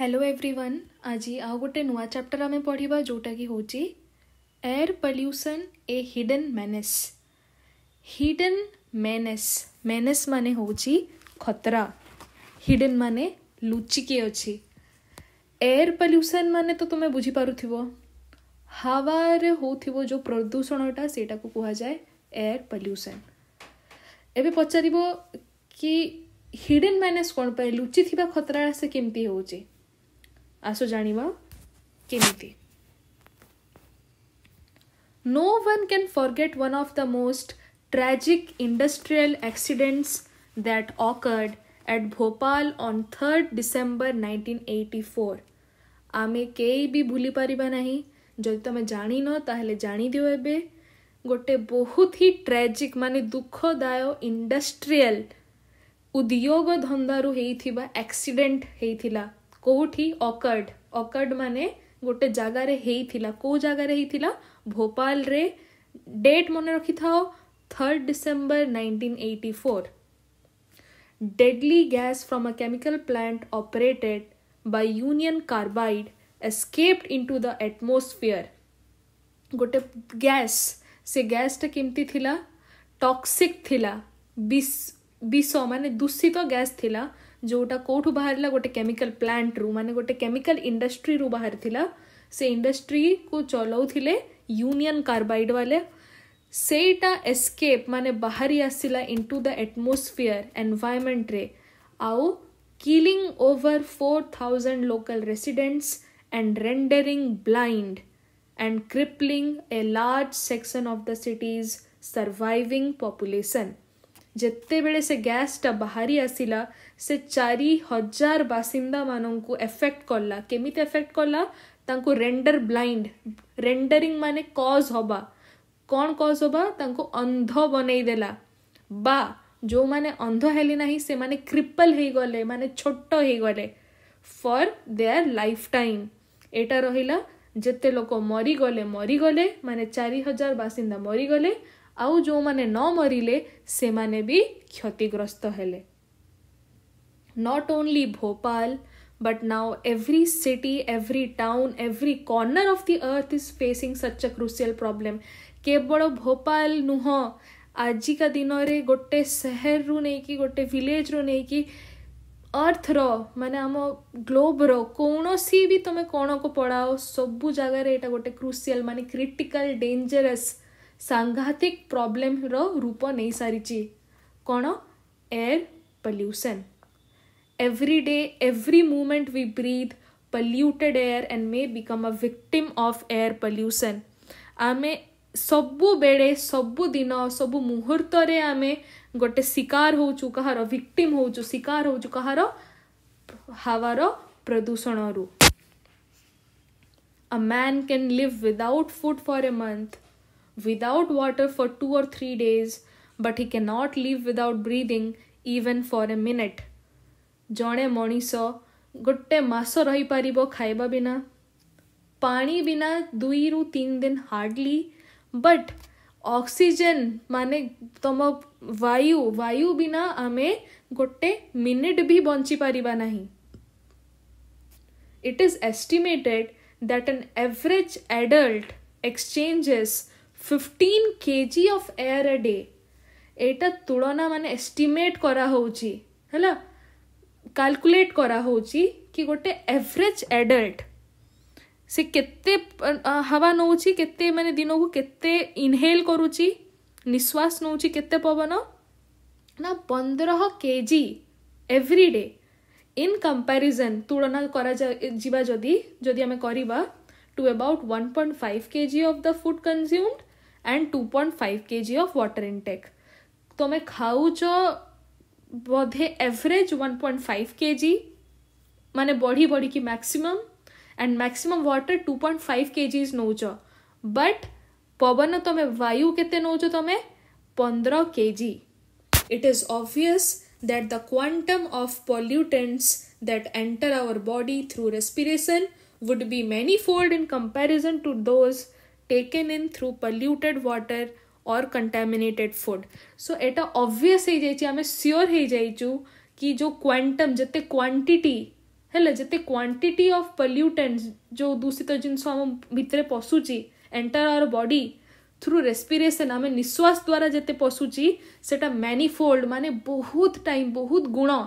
Hello everyone आज आउ गोटे नुआ चैप्टर आम पढ़ा जोटा कि हूँ air pollution a hidden menace hidden menace menace मान हूँ खतरा हिडन मान लुचिके अच्छी एयर पल्यूशन मान तो तुम्हें बुझीप हावार हो जो प्रदूषणटा से कहुए एयर पल्यूशन एवं पचार कि हिडन मेनेस कौन पाए लुचि खतरा से कमी हो आस जान केमी no one can forget one of the most tragic industrial accidents that occurred at Bhopal on third December nineteen eighty four आम कई भूली पारा ना जदि तुम जाणि ताल जाणीदेव एवं गोटे बहुत ही ट्रेजिक मान दुखदाय इंडस्ट्रियल उद्योग धंदारू एक्सीडेंट एक्सीडेट होता କୋଉଠି ଅକର୍ଡ ଅକର୍ଡ ମାନେ ଗୋଟେ ଜାଗାରେ ହେଇଥିଲା କୋଉ ଜାଗାରେ ହେଇଥିଲା ଭୋପାଳରେ ଡେଟ୍ ମନେ ରଖିଥାଅ third December nineteen eighty four deadly gas from a chemical plant operated by Union Carbide escaped into the atmosphere. ଗୋଟେ ଗ୍ୟାସ୍ ସେ ଗ୍ୟାସ୍ଟା କେମିତି ଥିଲା ଟକ୍ସିକ୍ ଥିଲା ବିଷ ମାନେ ଦୂଷିତ ଗ୍ୟାସ୍ ଥିଲା जोटा कौटू बाहर गोटे केमिकल प्लांट रू मान गोटे केमिकल इंडस्ट्री रू बाहर से इंडस्ट्री को चलाउले यूनियन कार्बाइड वाले सेटा एस्केप माने बाहरी आसला इनटू द एटमोस्फियर एनवायरमेंट रे आउ killing over four thousand local residents and rendering blind and crippling a large section of the city's surviving population जितेबले से गैस टा बाहरी आसला से चार हजार बासीदा मान को एफेक्ट कला केमी एफेक्ट कला रेडर ब्लैंड रेडरी मान कज हवा कौन कज हवा अंध बनईदेला बा जो माने अंध है ना से माने क्रिपल हो गले माने छोट हो गले फॉर देयर लाइफ टाइम एटा रहा जिते लोक मरीगले मरीगले माने चार हजार बासीदा मरीगले ଆଉ ଯେଉଁମାନେ ନ ମରିଲେ ସେମାନେ ବି କ୍ଷତିଗ୍ରସ୍ତ ହେଲେ not only Bhopal, but now every city, every town, every corner of the earth is facing such a crucial problem. କେବଳ ଭୋପାଲ ନୁହଁ ଆଜିକା ଦିନରେ ଗୋଟେ ସେହରରୁ ନେଇକି ଗୋଟେ ଭିଲେଜରୁ ନେଇକି ଅର୍ଥର ମାନେ ଆମ ଗ୍ଲୋବର କୌଣସି ବି ତମେ କ'ଣକୁ ପଳାଅ ସବୁ ଜାଗାରେ ଏଇଟା ଗୋଟେ କ୍ରୁସିଆଲ ମାନେ କ୍ରିଟିକାଲ ଡେଞ୍ଜରସ୍ સાંઘાતિક પ્રોબ્લેમର ରୂପ ନେଇସାରିଛି କ'ଣ air pollution every day every moment we breathe polluted air and may become a victim of air pollution ଆମେ ସବୁବେଳେ ସବୁଦିନ ସବୁ ମୁହୂର୍ତ୍ତରେ ଆମେ ଗୋଟେ ଶିକାର ହେଉଛୁ କାହାର ଭିକ୍ଟିମ୍ ହେଉଛୁ ଶିକାର ହେଉଛୁ କାହାର ହାୱାର ପ୍ରଦୂଷଣରୁ A man can live without food for a month. without water for two or three days, but he cannot live without breathing even for a minute. ଜଣେ ମଣିଷ ଗୋଟେ ମାସ ରହିପାରିବ ଖାଇବା ବିନା ପାଣି ବିନା ଦୁଇରୁ ତିନି ଦିନ ହାର୍ଡ଼ଲି ବଟ୍ ଅକ୍ସିଜେନ୍ ମାନେ ତମ ବାୟୁ ବାୟୁ ବିନା ଆମେ ଗୋଟେ ମିନିଟ୍ ବି ବଞ୍ଚିପାରିବା ନାହିଁ it is estimated that an average adult exchanges fifteen K G of air a day এইটা তুলনা মানে এস্টিমেট করা হচ্ছে হ্যাঁ কালকুলেট করা হচ্ছে কি গোটে এভরেজ এডল্ট সে কেতে হাওয়া নেଉଛି কেতে মানে দিনକୁ କେତେ ଇନହେଲ୍ କରୁଛି ନିଶ୍ୱାସ ନେଉଛି କେତେ ପବନ ନା ପନ୍ଦର kg every day in comparison ତୁଳନା କରାଯିବା ଯଦି ଯଦି ଆମେ କରିବା to about one point five kg of the food consumed and two point five kg of water intake तो मैं खाऊँ जो बोधे average one point five kg मैंने बॉडी बॉडी की maximum and maximum water two point five kg now but पवन तुम्हें तो वायु कैसे नौच तुम्हें तो पंद्रह kg it is obvious that the quantum of pollutants that enter our body through respiration would be many fold in comparison to those taken in through polluted water or contaminated food so eta obvious hei jaichi ame sure hei jaichu ki jo quantum jete quantity ହେଲା ଯେତେ quantity of ପଲ୍ୟୁଟେଣ୍ଟ ଯେଉଁ ଦୂଷିତ ଜିନିଷ ଆମ ଭିତରେ ପଶୁଛି enter our body through respiration ଆମେ ନିଶ୍ୱାସ ଦ୍ୱାରା ଯେତେ seta manifold mane bahut time bahut guna ଗୁଣ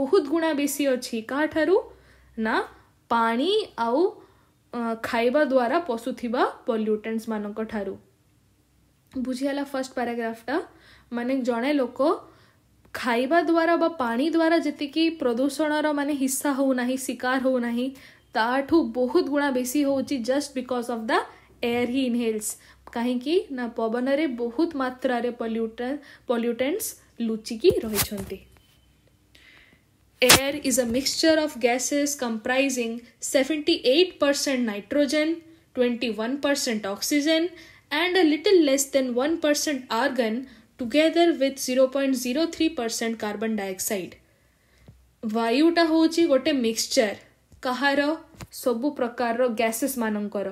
ବହୁତ ଗୁଣା ବେଶୀ ଅଛି କାହାଠାରୁ ନା ପାଣି ଆଉ ଖାଇବା ଦ୍ୱାରା ପଶୁଥିବା ପଲ୍ୟୁଟେଣ୍ଟସ୍ ମାନଙ୍କ ଠାରୁ ବୁଝିଗଲା ଫାର୍ଷ୍ଟ ପାରାଗ୍ରାଫଟା ମାନେ ଜଣେ ଲୋକ ଖାଇବା ଦ୍ୱାରା ବା ପାଣି ଦ୍ୱାରା ଯେତିକି ପ୍ରଦୂଷଣର ମାନେ ହିସା ହେଉନାହିଁ ଶିକାର ହେଉନାହିଁ ତାଠୁ ବହୁତ ଗୁଣା ବେଶୀ ହେଉଛି just because of the air he inhales କାହିଁକି ନା ପବନରେ ବହୁତ ମାତ୍ରାରେ ପଲ୍ୟୁଟ ପଲ୍ୟୁଟେଣ୍ଟସ୍ ଲୁଚିକି ରହିଛନ୍ତି Air is a mixture of gases comprising 78% nitrogen, 21% oxygen, and a little less than 1% argon, together with 0.03% carbon dioxide. ବାୟୁଟା ହେଉଛି ଗୋଟେ ମିକ୍ସଚର କାହାର ସବୁ ପ୍ରକାରର ଗ୍ୟାସେସ୍ ମାନଙ୍କର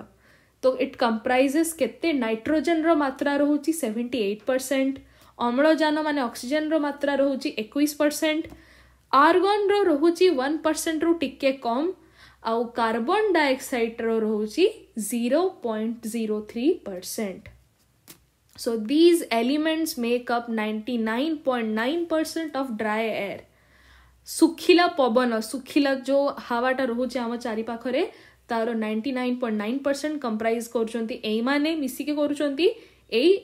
ତ ଇଟ୍ କମ୍ପ୍ରାଇଜେସ୍ କେତେ ନାଇଟ୍ରୋଜେନ୍ର ମାତ୍ରା ରହୁଛି ସେଭେଣ୍ଟି ଏଇଟ୍ ପରସେଣ୍ଟ अम्लजान ମାନେ ଅକ୍ସିଜେନ୍ର ମାତ୍ରା ରହୁଛି एक परसेंट आर्गन रोचे परसेंट रु टे कम आउ कार्बन डाइअक्साइड रोचे zero point zero three percent so these elements make up ninety nine point nine percent of dry air सुखिला पवन सुखिला जो हावाटा रोचे चारिपाखे तार ninety nine point nine percent comprise करुँच यही मैंने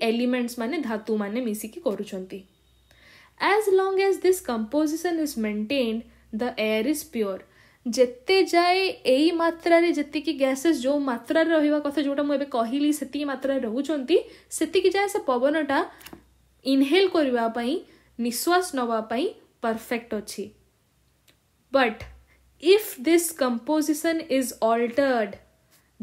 एलिमेंट्स मैंने धातु मैंने मिसिकी करुँच as long as this composition is maintained the air is pure जिते जाए यही मात्रा रे जितनी की गैसेस जो मात्रा रहा कथा जोटा मुझे कहली से मात्र रे जाए से पवनटा इनहेल करवाई निश्वास नवापाई परफेक्ट अच्छी but if this composition is altered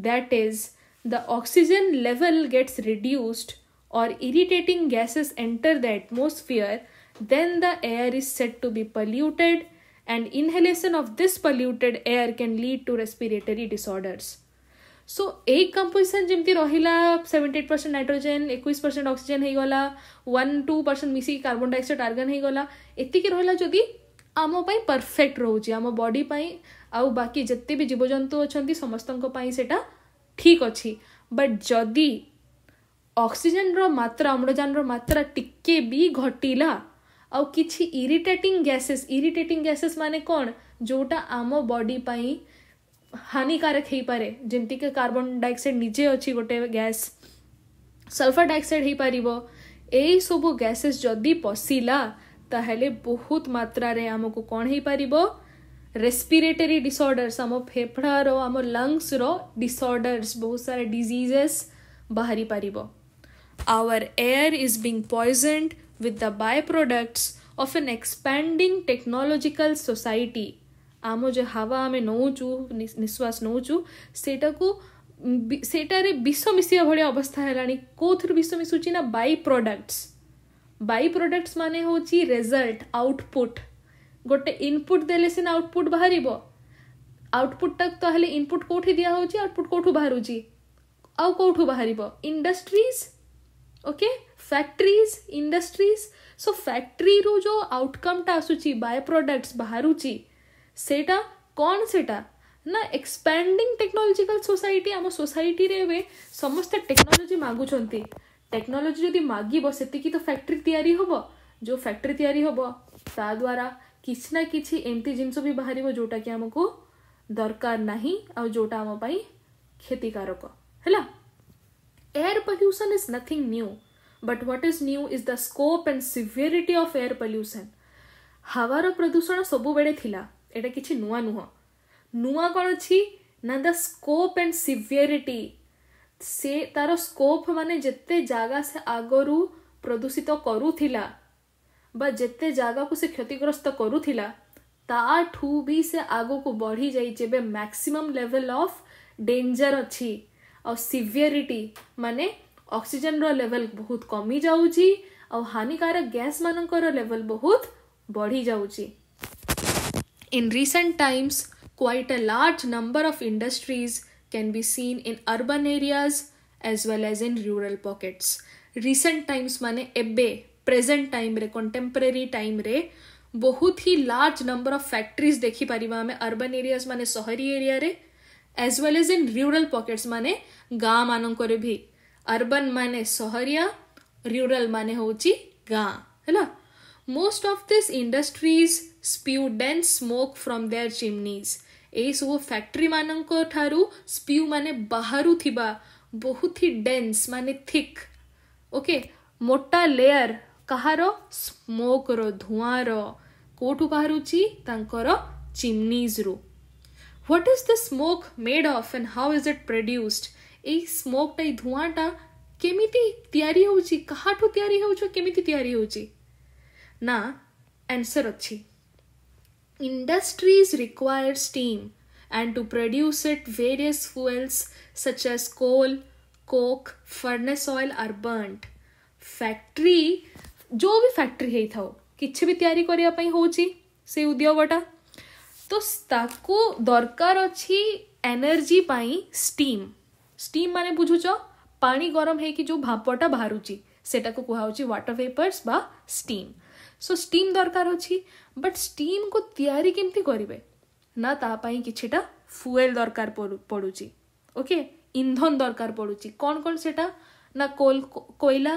that is the oxygen level gets reduced or irritating gases enter the atmosphere then the air is said to be polluted and inhalation of this polluted air can lead to respiratory disorders so ए composition जमी रहा seventy eight percent nitrogen एक percent oxygen होगा one two percent मिस carbon dioxide argon गला एति रहा जो आम परफेक्ट रोज आम बडी आकी जिते भी जीवजंतु अच्छा समस्त से ठीक अच्छी बट जदि अक्सीजेन रात्रा अम्लजान मात्रा टिके भी घटला ଆଉ କିଛି ଇରିଟେଟିଂ ଗ୍ୟାସେସ୍ ଇରିଟେଟିଂ ଗ୍ୟାସେସ୍ ମାନେ କ'ଣ ଯେଉଁଟା ଆମ ବଡି ପାଇଁ ହାନିକାରକ ହେଇପାରେ ଯେମିତିକି କାର୍ବନ୍ ଡାଇଅକ୍ସାଇଡ଼୍ ନିଜେ ଅଛି ଗୋଟେ ଗ୍ୟାସ୍ ସଲଫର୍ ଡାଇଅକ୍ସାଇଡ଼୍ ହେଇପାରିବ ଏଇସବୁ ଗ୍ୟାସେସ୍ ଯଦି ପଶିଲା ତାହେଲେ ବହୁତ ମାତ୍ରାରେ ଆମକୁ କ'ଣ ହେଇପାରିବ ରେସ୍ପିରେଟେରୀ ଡିସଅର୍ଡ଼ର୍ସ ଆମ ଫେଫଡ଼ାର ଆମ ଲଙ୍ଗସର ଡିସଅର୍ଡ଼ର୍ସ ବହୁତ ସାରା ଡିଜିଜେସ୍ ବାହାରିପାରିବ Our air is being poisoned with the byproducts of an expanding technological society. આમ જે હવા ଆମେ ନେଉଛୁ ନିଶ୍ୱାସ ନେଉଛୁ ସେଇଟାକୁ ସେଇଟାରେ ବିଷ ମିଶିବା ଭଳିଆ ଅବସ୍ଥା ହେଲାଣି କେଉଁଥିରୁ ବିଷ ମିଶୁଛି ନା ବାଇ ପ୍ରଡ଼କ୍ଟସ୍ ବାଇ ପ୍ରଡ଼କ୍ଟସ୍ ମାନେ ହେଉଛି ରେଜଲ୍ଟ ଆଉଟପୁଟ୍ ଗୋଟେ ଇନପୁଟ୍ ଦେଲେ ସିନା ଆଉଟପୁଟ୍ ବାହାରିବ ଆଉଟପୁଟ୍ଟା ତ ହେଲେ ଇନପୁଟ୍ କେଉଁଠି ଦିଆହେଉଛି ଆଉଟପୁଟ୍ କେଉଁଠୁ ବାହାରୁଛି ଆଉ କେଉଁଠୁ ବାହାରିବ industries okay factories industries so factory रु जो आउटकम टा आसुची बाय प्रोडक्ट्स बाहर सेटा कौन सेटा ना एक्सपैंडिंग टेक्नोलॉजिकल सोसाइटी आम सोसाइटी एवं समस्त टेक्नोलॉजी मागुचंती टेक्नोलॉजी जदि मागिब से तो फैक्ट्री तैयारी हम जो फैक्ट्री तैयारी हम ता द्वारा किसी ना कि एमती जिनस भी बाहर जोटा कि आमको दरकार ना आम क्षतिकारक है air pollution is nothing new but what is new is the scope and severity of air pollution हवार प्रदूषण सब बड़े सबुबले एटा कि नुआ नुह नुआ कौन अच्छी ना द स्कोप एंड सीवियरीटी से तार स्कोप मान जिते जगह से आगर प्रदूषित करूला जिते जगह को से क्षतिग्रस्त करूला ताठू भी से आग को बढ़ी जाइए मैक्सिमम लेवल ऑफ डेंजर अच्छी सीवियरीटी माने मान अक्सीजेन रेवल बहुत कमी जाऊँगी हानिकारक गैस मानकर लेवल बहुत बढ़ी जाऊँगी in recent times quite a large number of industries can be seen in urban areas as well as in rural pockets recent times मान एबे प्रेजेंट टाइम रे कंटेम्परेरी टाइम रे बहुत ही लार्ज नंबर ऑफ फैक्ट्रीज देखिपर आम urban areas माने सहरी एरिया रे as well as in rural pockets मान गाँ मान भी अर्बन मान सहरिया रूराल मान हूँ गाँ है most of this industries spew dense smoke from their chimneys यही सब फैक्ट्री मान स्प्यू माने बाहर बहुत ही डेन्स मान थिक ओके मोटा लेयर कह रोक रो धूआ कौटू बाहर चिमनीज रू what is the smoke made of and how is it produced ये स्मोक टाइ धूआटा केमिति तैयारी हो जी कहाँ तो तैयारी हो जो केमिति तैयारी हो जी ना आंसर अच्छी industries require steam and to produce it various fuels such as coal coke furnace oil are burn factory जो भी फैक्ट्री है था किसी भी तैयारी करने हो उद्योगटा तो दरकार अच्छी एनर्जी पाई स्टीम स्टीम माने बुझुच पा गरम है कि जो भापटा बाहर से कहुच्छे water vapours steam so so, steam दरकार अच्छी बट स्टीम को तैयारी केमती करेंगे ना तापाई कि फुएल दरकार पड़ू ओके इंधन दरकार पड़ू कौन कौन सेटा ना कोल कोयला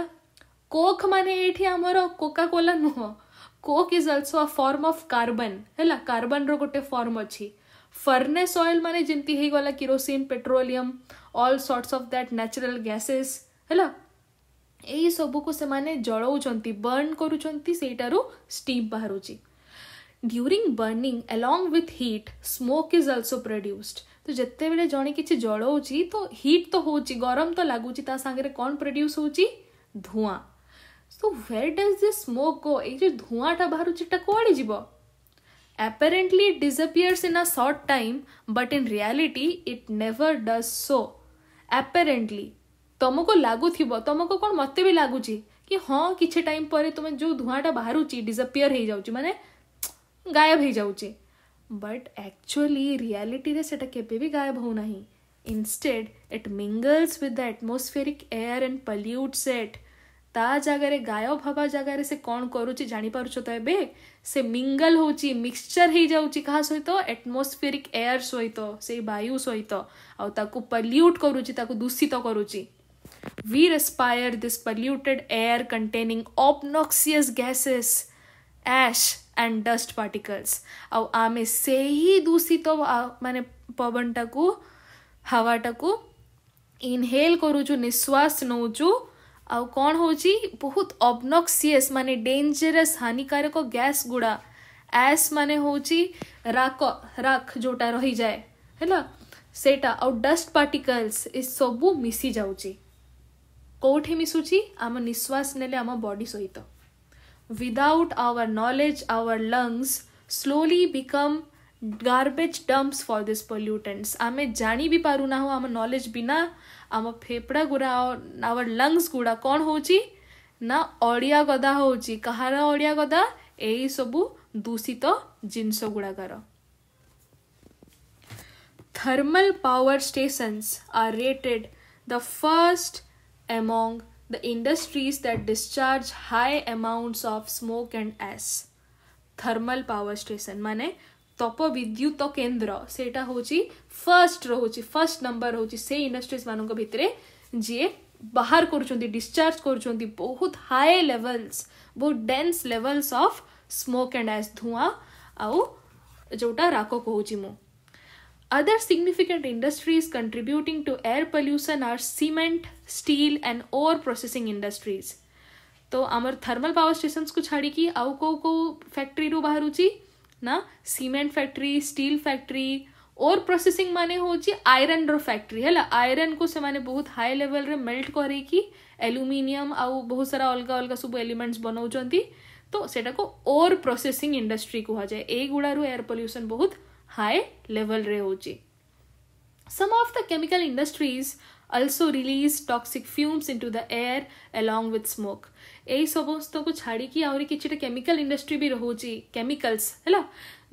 कोक माने ये आमर कोका कोला नुह coke is also a form of carbon है कार्बन रोटे फर्म अच्छी फर्नेस अएल मान जमी kerosene petroleum all sorts of that natural gases है यही सब कुछ जलाऊँ बर्न करूटू स्टीम बाहर during burning along with heat smoke is also produced तो जिते बड़े जड़े कि जलाऊँच तो हिट तो हो गरम तो लगुच कौन प्रड्यूस हो धूआ So where does this smoke go? ଏଇ ଯେଉଁ ଧୂଆଁଟା ବାହାରୁଛି ଏଟା କୁଆଡ଼େ ଯିବ apparently it disappears in a short time but in reality it never does so apparently ତମକୁ ଲାଗୁଥିବ ତମକୁ କ'ଣ ମୋତେ ବି ଲାଗୁଛି କି ହଁ କିଛି ଟାଇମ୍ ପରେ ତୁମେ ଯେଉଁ ଧୂଆଁଟା ବାହାରୁଛି ଡିଜପିୟର୍ ହେଇଯାଉଛି ମାନେ ଗାୟବ ହେଇଯାଉଛି ବଟ୍ ଆକ୍ଚୁଆଲି ରିଆଲିଟିରେ ସେଟା କେବେ ବି ଗାୟବ ହେଉନାହିଁ instead it mingles with the atmospheric air and pollutes it ତା ଜାଗାରେ ଗାୟ ଭାବା ଜାଗାରେ ସେ କ'ଣ କରୁଛି ଜାଣିପାରୁଛ ତ ଏବେ ସେ ମିଙ୍ଗଲ ହେଉଛି ମିକ୍ସଚର ହେଇଯାଉଛି କାହା ସହିତ ଆଟମୋସ୍ଫିୟରିକ୍ ଏୟାର ସହିତ ସେଇ ବାୟୁ ସହିତ ଆଉ ତାକୁ ପଲ୍ୟୁଟ୍ କରୁଛି ତାକୁ ଦୂଷିତ କରୁଛି we respire this polluted air containing obnoxious gases ash and dust particles ଆଉ ଆମେ ସେହି ଦୂଷିତ ମାନେ ପବନଟାକୁ ହାୱାଟାକୁ ଇନହେଲ୍ କରୁଛୁ ନିଶ୍ୱାସ ନେଉଛୁ आउ कौन हो बहुत अबनक्सीयस माने डेंजरस हानिकारक गैस गुड़ा एस मान हूँ राक राख जोटा रही जाए हैला सेटा आउ डस्ट पार्टिकल्स ए सबु मिसी जाऊँ कौटी मिसुची आम निश्वास नेले आम बॉडी सहित without our knowledge our lungs slowly become garbage dumps for this pollutants आम जाणी भी पारना आम नॉलेज बिना आम फेफड़ा गुड़ा आवर लंगस गुड़ा कौन हो ना अड़िया गदा हो कहार अड़िया गदा यही सब दूषित जिनस गुड़ाकर thermal power stations are rated the first among the industries that discharge high amounts of smoke and ash thermal power station माने ତପବିଦ୍ୟୁତ କେନ୍ଦ୍ର ସେଇଟା ହେଉଛି ଫର୍ଷ୍ଟ ରହୁଛି ଫର୍ଷ୍ଟ ନମ୍ବର ରହୁଛି ସେଇ ଇଣ୍ଡଷ୍ଟ୍ରିଜ୍ ମାନଙ୍କ ଭିତରେ ଯିଏ ବାହାର କରୁଛନ୍ତି ଡିସଚାର୍ଜ କରୁଛନ୍ତି ବହୁତ ହାଇ ଲେଭଲ୍ସ ବହୁତ dense levels of smoke and ash ଧୂଆଁ ଆଉ ଯେଉଁଟା ରାକ କହୁଛି ମୁଁ Other significant industries contributing to air pollution are cement, steel and ore processing industries. तो आमर थर्मल पावर स्टेशन को छाड़ी आउ कौ कौ फैक्ट्री रु बाहर ना सीमेंट फैक्ट्री स्टील फैक्ट्री और प्रोसेसिंग माने हूँ आयरन फैक्ट्री है आयरन को से बहुत हाई लेवल रे मेल्ट करेकि एल्युमिनियम आउ बहुत सारा अलग अलग सब एलिमेंट्स बनाऊंट तो सेटा को ओर प्रोसेसिंग इंडस्ट्री कहुए यगुड़ू एयर पल्यूसन बहुत हाई लेवल रे हो Some of the chemical industries also release toxic fumes into the air along with यही समस्त को छाड़ी आ केमिकल इंडस्ट्री भी रोच केमिकल्स है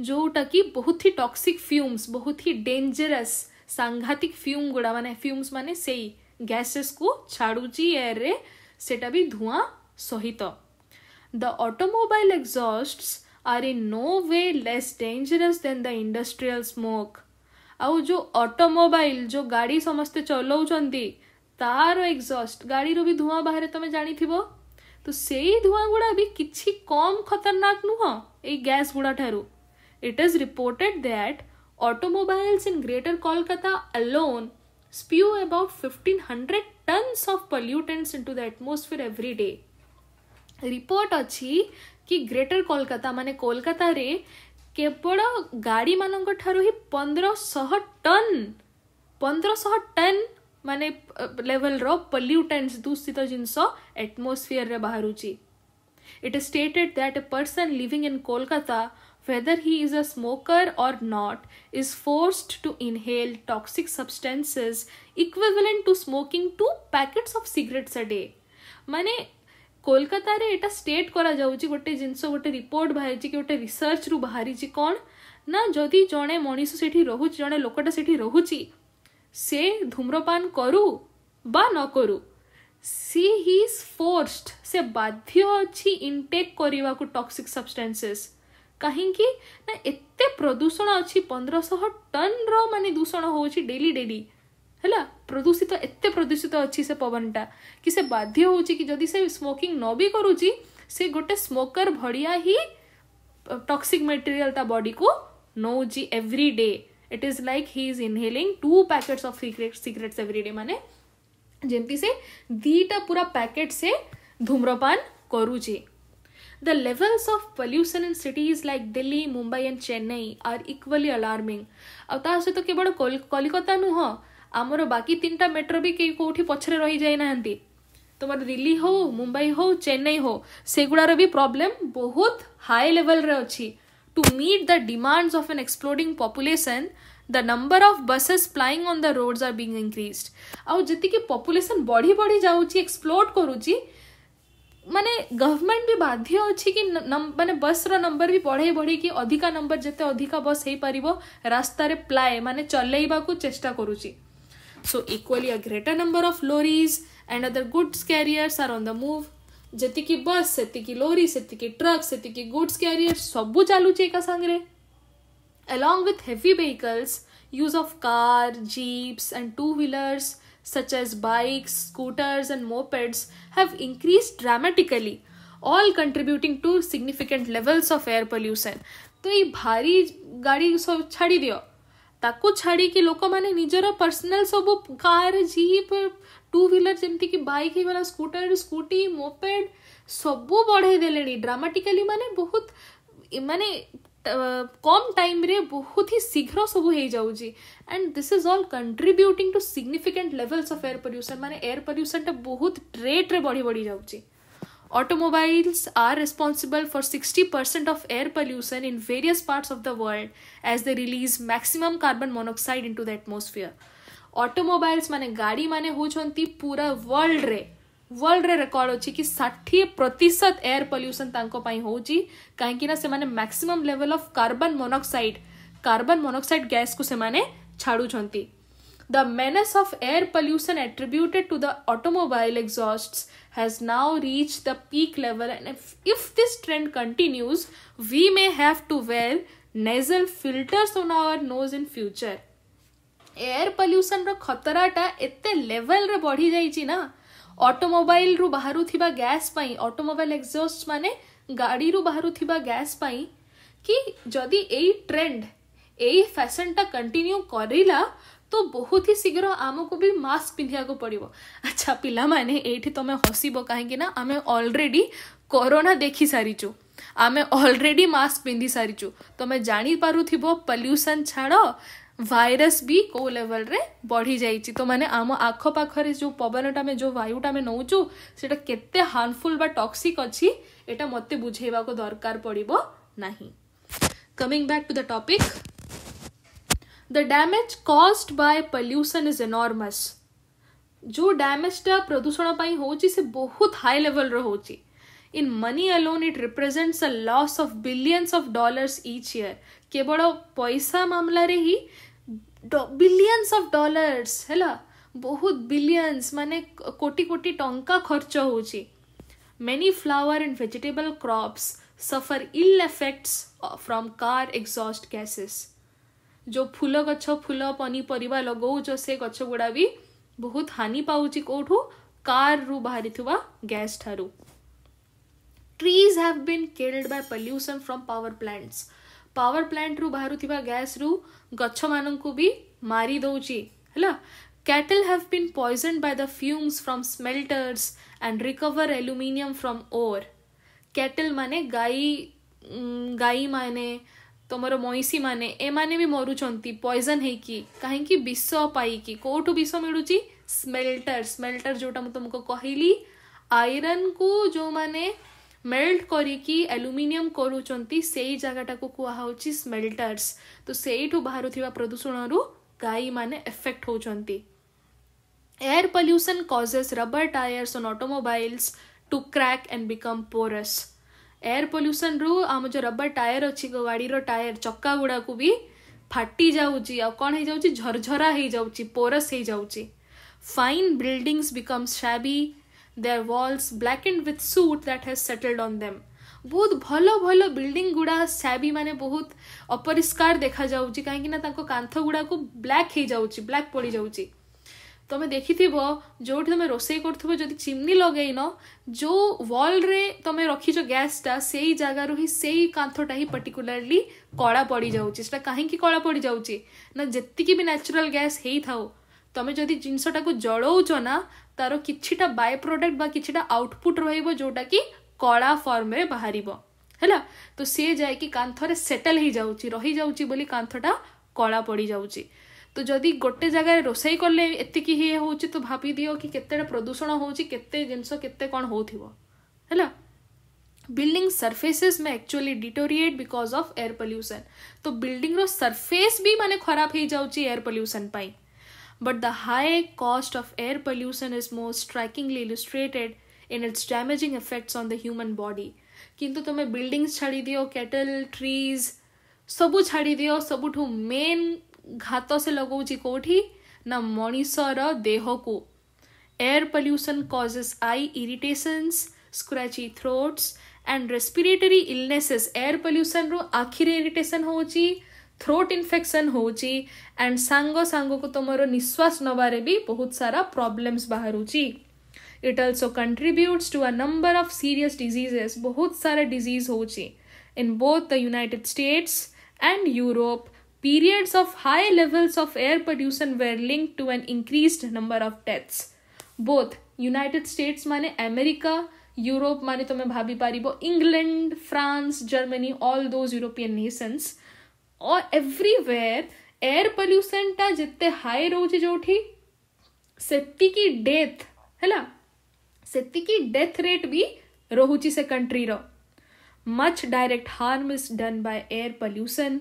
जोटा कि बहुत ही टॉक्सिक फ्यूम्स बहुत ही डेंजरस सांघातिक फ्यूम गुड़ा मान फ्यूम्स मान से गैसेस को छाड़ी एयर से धूआ सहित the automobile exhaust are in no way less dangerous than the industrial smoke आउ जो ऑटोमोबाइल जो गाड़ी समस्ते चलाउं तार एक्जस्ट गाड़ी रू भी धूआ बाहर तुम जानी थो ତ ସେଇ ଧୂଆଁ ଗୁଡ଼ା ବି କିଛି କମ୍ ଖତରନାକ ନୁହଁ ଏଇ ଗ୍ୟାସ୍ ଗୁଡ଼ା ଠାରୁ it is reported that automobiles in Greater Kolkata alone spew about 1500 tons of pollutants into the atmosphere every day. Report ଅଛି କି ଗ୍ରେଟର କୋଲକାତା ମାନେ କୋଲକାତାରେ କେବଳ ଗାଡ଼ିମାନଙ୍କ ଠାରୁ ହିଁ ପନ୍ଦରଶହ ଟନ୍ ପନ୍ଦରଶହ ଟନ୍ मान लेवल पल्यूटेन्स दूषित जिन एटमोसफियर में बाहर it is stated that a person living in Kolkata whether he is a smoker or not is forced to inhale toxic substances equivalent to smoking two packet of cigarettes a day माने कोलकाता रे एटा state करा जाउची गोटे जिंसो गोटे report बाहिरि कि गोटे रिसर्च रु बाहिरि कोन ना जदी जणे मणीसो सेठी रहुच जणे लोकटा सेठी रहुची से धूम्रपान करू बा न करू सी हिज फोर्सड से बाध्य अच्छी इनटेक करने को टॉक्सिक सब्सटेंसेस कहीं ना एत प्रदूषण अच्छी पंद्रह टन रही दूषण होची डेली डेली है प्रदूषित एत प्रदूषित अच्छी से पवनटा कि से बाध्य हो जदि से स्मोकिंग न भी करुच्ची से गोटे स्मोकर भड़िया ही टॉक्सिक मटेरियल मेटेरियल बॉडी को नौ every day it is like he is inhaling two packets of cigarette cigarettes everyday माने जेमती से दीटा पूरा पैकेट से धूम्रपान करूचे the levels of pollution in cities like Delhi Mumbai and Chennai are equally alarming आउ ता तो केवल कलिकता नुह आमर बाकी तीन टाइम मेट्रो भी कई कौटी पछरे रही जाए ना तुम दिल्ली हो मुंबई हो चेन्नई हो सेगुड़ार भी प्रॉब्लम बहुत हाई लेवल रे अच्छी to meet the demands of an exploding population the number of buses plying on the roads are being increased au आउ ki population badi badi jauchi explode karuchi माने गवर्नमेंट भी बाध्य अच्छी कि माने बस रो नंबर भी बढ़े बढ़े कि अधिका नंबर जिते अधिका बस हो पार रास्त प्लाए माने चलैवा चेस्टा चेष्टा करुच्ची so equally a greater number of lorries and other goods carriers are on the move जी बस से लोरी से ट्रक से गुड्स क्यारिययर सब चलु एक along with heavy vehicles use of car jeeps and two wheelers such as bikes scooters and mopeds have increase dramatically all contributing to significant levels of air pollution तो ये भारी गाड़ी सब छाड़ी दियो ताको छाड़ी लोक मैंने निजर पर्सनाल सब कार जीप टू व्हीलर जमीक बैक होगा स्कूटर स्कूटी मोपेड सब बढ़ईदे ड्रामाटिकाली मान बहुत मानने कम टाइम बहुत ही शीघ्र सब हो जाऊँच and this is all contributing to significant levels of air pollution मैंने एयर पल्यूशन टा बहुत रेट्रे बढ़ी बढ़ी जाऊँगी automobiles are responsible for 60% air air in in various parts of the world as they release maximum carbon monoxide into the atmosphere automobiles माने गाड़ी माने होती पूरा वर्ल्ड रे वर्ल्ड रे रिकॉर्ड अच्छे कि षाठी प्रतिशत एयर पल्यूशन होची कहीं ना level of carbon monoxide carbon monoxide gas को छाड़ the menace of air pollution attributed to the automobile exhausts has now reached the peak level and if, if this trend continues we may have to wear nasal filters on our nose in future air pollution ra khatara ta ette level re badhi jai chi na automobile ru baharu thiba gas pai automobile exhaust mane gaadi ru baharu thiba gas pai ki jodi ei trend trend ଏଇ ଫ୍ୟାସନଟା continue କରିଲା ତ ବହୁତ ହି ଶୀଘ୍ର ଆମକୁ ବି mask ପିନ୍ଧିବାକୁ ପଡ଼ିବ ଆଚ୍ଛା ପିଲାମାନେ ଏଇଠି ତମେ ହସିବ କାହିଁକି ନା ଆମେ ଅଲରେଡ଼ି କରୋନା ଦେଖିସାରିଛୁ ଆମେ ଅଲରେଡ଼ି ମାସ୍କ ପିନ୍ଧି ସାରିଛୁ ତମେ ଜାଣିପାରୁଥିବ ପଲ୍ୟୁସନ୍ ଛାଡ଼ ଭାଇରସ୍ ବି କେଉଁ ଲେଭେଲରେ ବଢ଼ିଯାଇଛି ତ ମାନେ ଆମ ଆଖପାଖରେ ଯେଉଁ ପବନଟା ଆମେ ଯେଉଁ ବାୟୁଟା ଆମେ ନେଉଛୁ ସେଇଟା କେତେ ହାର୍ମଫୁଲ୍ ବା ଟକ୍ସିକ୍ ଅଛି ଏଇଟା ମୋତେ ବୁଝେଇବାକୁ ଦରକାର ପଡ଼ିବ ନାହିଁ coming back to the topic the damage caused by pollution is enormous जो डैमेजटा प्रदूषण पाई से बहुत हाई लेवल रो in money alone it represents a loss of billions of dollars each year केवल पैसा मामला रे ही ବିଲିଅନ୍ସ ଅଫ୍ ଡଲାର୍ସ ହେଲା बहुत बिलियंस ମାନେ କୋଟି କୋଟି टंका खर्च हो many flower and vegetable crops suffer ill effects from car exhaust gases जो फूल गच फूल पनीपरिया लगौच से गच्छ गुड़ा भी बहुत हानि पाँच कौठ कारु बाहरी गैस ठार् trees have been killed by pollution from power plants power plant रू बाहर गैस रु गु भी मारी दौर cattle have been poison by the fumes from smelters and recover aluminium from ore cattle मान गाई गाई मैंने ତମର ମଇଁଷିମାନେ ଏମାନେ ବି ମରୁଛନ୍ତି ପଏଜନ୍ ହେଇକି କାହିଁକି ବିଷ ପାଇକି କେଉଁଠୁ ବିଷ ମିଳୁଛି ସ୍ମେଲ୍ଟର ସ୍ମେଲ୍ଟର ଯେଉଁଟା ମୁଁ ତୁମକୁ କହିଲି ଆଇରନ୍କୁ ଯେଉଁମାନେ ମେଲ୍ଟ କରିକି ଆଲୁମିନିୟମ୍ କରୁଛନ୍ତି ସେଇ ଜାଗାଟାକୁ କୁହାହେଉଛି ସ୍ମେଲ୍ଟର୍ସ ତ ସେଇଠୁ ବାହାରୁଥିବା ପ୍ରଦୂଷଣରୁ ଗାଈମାନେ ଏଫେକ୍ଟ ହେଉଛନ୍ତି air pollution causes rubber tyres on automobiles to crack and become porous air pollution रु आम जो रबर टायर अच्छी गाड़ी टायर चक्का गुड़ाक भी फाटी जाऊँच झरझरा हो जा पोरस हो जा fine buildings become shabby their walls black and with soot that has settled on them बहुत भल भल बिल्डिंग गुड़ा सैबी मैंने बहुत अपरिष्कार देखा जा कहीं कांथ गुड़ाक ब्लाक हो जा ब्लाक पड़ जाऊँगी तुम देखिथ जो तुम रोष कर चिमनी लगे न जो वल्रे तुम रखीच गैसटा से ही जगार ही से कांथटा ही पर्टिकुलाली कला पड़ जा कहीं कला पड़ जाऊँ ना भी न्याचराल गैस हो था तुम्हें जदि जिनसटा को जलाऊ ना तार किटा बाय प्रडक्ट बा किटा आउटपुट रोटा कि कला फर्म्रे बाहर है तो सी जाए कि कांथर सेटल हो जाऊँगी रही जाऊँगी कांथटा कला पड़ जा तो जदि गोटे जगार रोष कले ଏତିକି तो भाभी ତ कि प्रदूषण होते जिन कौन हो building surfaces may actually deteriorate because of air pollution तो बिल्डिंग रो सरफेस भी माने खराब हो जाऊँगी एयर पल्यूशन पाई but the high cost of air pollution is most strikingly illustrated in its damaging effects on the human body किंतु तुम्हें बिल्डिंग्स छाड़ी दियो कैटल ट्रीज सबू छाड़ी दियो सबुठ मेन घात से लगे कौटी ना मनीषर देह को air pollution causes eye irritates scratchy throats and respiratory illnesses air pollution रु आखिरी इरीटेसन हो थ्रोट इनफेक्शन होंड सांग सांग को तुम निश्वास नवारे भी बहुत सारा प्रॉब्लम्स बाहर it also contributes to a number of serious diseases बहुत सारा डिजीज हो in both the United States and Europe Periods of high levels of air pollution were linked to an increased number of deaths. Both United States माने America Europe माने तो मैं भाभी पारी वो England France Germany all those European nations और everywhere air pollution टा जिते हाई रोज जोठी सेती की डेथ हैला सेती की डेथ रेट भी रोहुची से कंट्री रो much direct harm is done by air pollution